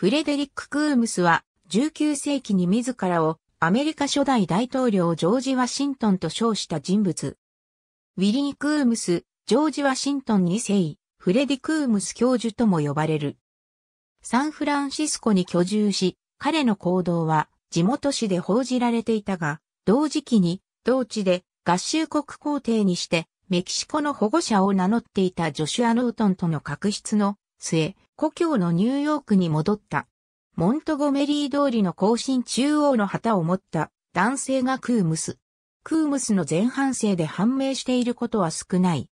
フレデリック・クームスは、19世紀に自らをアメリカ初代大統領ジョージ・ワシントンと称した人物。ウィリー・クームス、ジョージ・ワシントン2世、フレディ・クームス教授とも呼ばれる。サンフランシスコに居住し、彼の行動は地元紙で報じられていたが、同時期に同地で合衆国皇帝にしてメキシコの保護者を名乗っていたジョシュア・ノートンとの確執の末、故郷のニューヨークに戻った。モントゴメリー通りの更新中央の旗を持った男性がクームス。クームスの前半生で判明していることは少ない。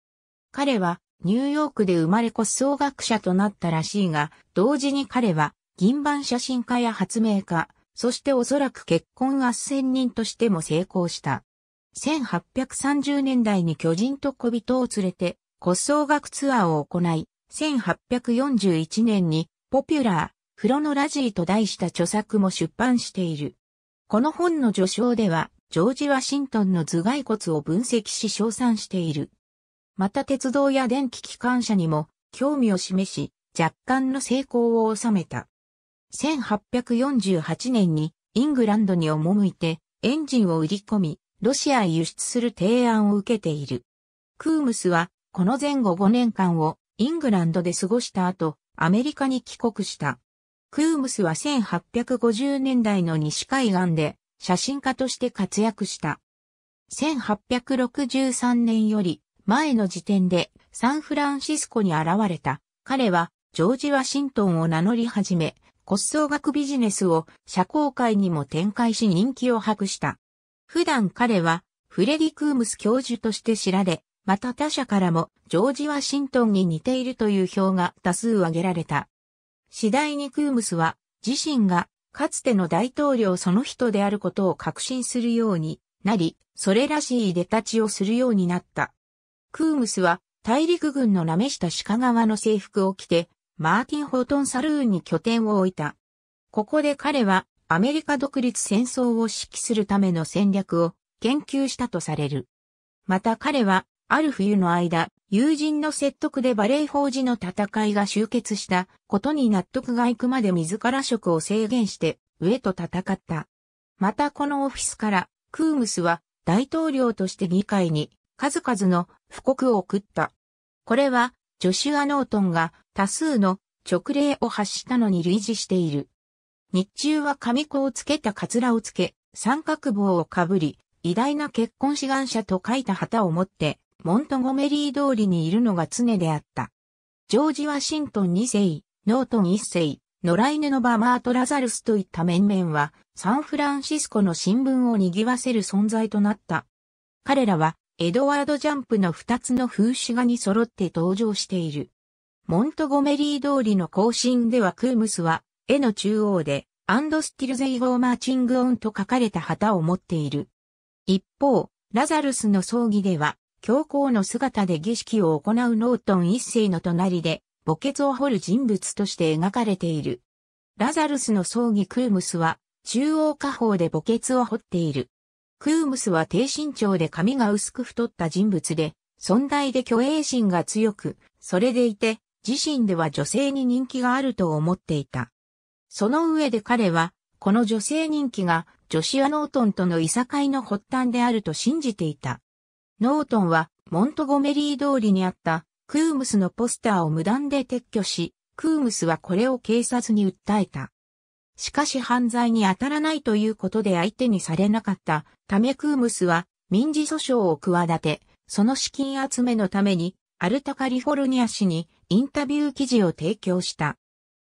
彼はニューヨークで生まれ骨葬学者となったらしいが、同時に彼は銀版写真家や発明家、そしておそらく結婚斡旋人としても成功した。1830年代に巨人と小人を連れて、骨葬学ツアーを行い、1841年にポピュラー、フロノラジーと題した著作も出版している。この本の序章では、ジョージ・ワシントンの頭蓋骨を分析し称賛している。また鉄道や電気機関車にも興味を示し、若干の成功を収めた。1848年にイングランドに赴いてエンジンを売り込み、ロシアへ輸出する提案を受けている。クームスはこの前後5年間をイングランドで過ごした後、アメリカに帰国した。クームスは1850年代の西海岸で写真家として活躍した。1863年より前の時点でサンフランシスコに現れた。彼はジョージ・ワシントンを名乗り始め、骨葬学ビジネスを社交界にも展開し人気を博した。普段彼はフレディ・クームス教授として知られ、また他社からもジョージ・ワシントンに似ているという票が多数挙げられた。次第にクームスは自身がかつての大統領その人であることを確信するようになり、それらしい出立ちをするようになった。クームスは大陸軍のなめした鹿川の制服を着て、マーティン・ホトン・サルーンに拠点を置いた。ここで彼はアメリカ独立戦争を指揮するための戦略を研究したとされる。また彼はある冬の間、友人の説得でバレー法事の戦いが終結したことに納得がいくまで自ら職を制限して上と戦った。またこのオフィスからクームスは大統領として議会に数々の布告を送った。これはジョシュア・ノートンが多数の直令を発したのに類似している。日中は紙子をつけたカツラをつけ、三角帽をかぶり、偉大な結婚志願者と書いた旗を持って、モントゴメリー通りにいるのが常であった。ジョージ・ワシントン2世、ノートン1世、野良犬のバーマート・ラザルスといった面々は、サンフランシスコの新聞を賑わせる存在となった。彼らは、エドワード・ジャンプの二つの風刺画に揃って登場している。モントゴメリー通りの更新ではクームスは、絵の中央で、アンドスティルゼイゴーマーチングオンと書かれた旗を持っている。一方、ラザルスの葬儀では、教皇の姿で儀式を行うノートン一世の隣で、墓穴を掘る人物として描かれている。ラザルスの葬儀クームスは、中央下方で墓穴を掘っている。クームスは低身長で髪が薄く太った人物で、尊大で虚栄心が強く、それでいて、自身では女性に人気があると思っていた。その上で彼は、この女性人気が、ジョシア・ノートンとのいさかいの発端であると信じていた。ノートンはモントゴメリー通りにあったクームスのポスターを無断で撤去し、クームスはこれを警察に訴えた。しかし犯罪に当たらないということで相手にされなかったためクームスは民事訴訟を企て、その資金集めのためにアルタカリフォルニア市にインタビュー記事を提供した。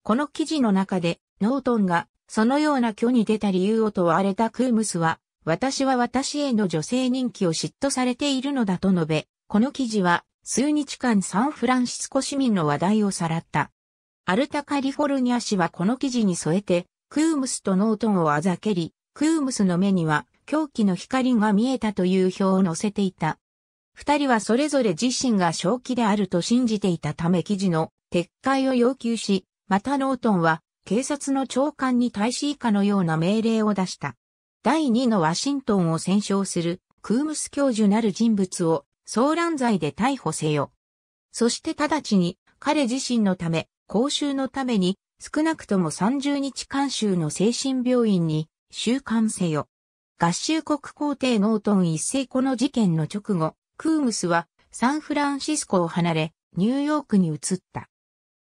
この記事の中でノートンがそのような虚に出た理由を問われたクームスは私は私への女性人気を嫉妬されているのだと述べ、この記事は数日間サンフランシスコ市民の話題をさらった。アルタカリフォルニア市はこの記事に添えて、クームスとノートンをあざけり、クームスの目には狂気の光が見えたという表を載せていた。二人はそれぞれ自身が正気であると信じていたため記事の撤回を要求し、またノートンは警察の長官に対し以下のような命令を出した。第2のワシントンを戦勝するクームス教授なる人物を騒乱罪で逮捕せよ。そして直ちに彼自身のため、公衆のために少なくとも30日間州の精神病院に収監せよ。合衆国皇帝ノートン一世この事件の直後、クームスはサンフランシスコを離れ、ニューヨークに移った。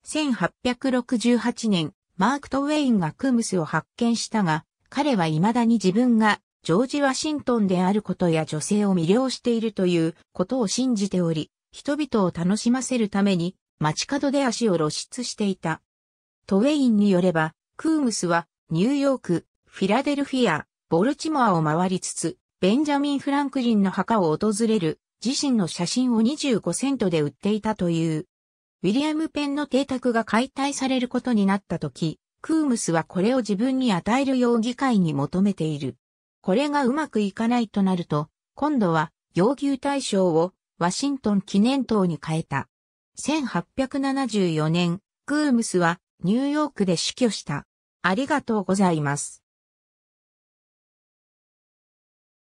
1868年、マーク・トウェインがクームスを発見したが、彼は未だに自分がジョージ・ワシントンであることや女性を魅了しているということを信じており、人々を楽しませるために街角で足を露出していた。トウェインによれば、クームスはニューヨーク、フィラデルフィア、ボルチモアを回りつつ、ベンジャミン・フランクリンの墓を訪れる自身の写真を25セントで売っていたという。ウィリアム・ペンの邸宅が解体されることになった時、クームスはこれを自分に与える容疑議会に求めている。これがうまくいかないとなると、今度は要求対象をワシントン記念塔に変えた。1874年、クームスはニューヨークで死去した。ありがとうございます。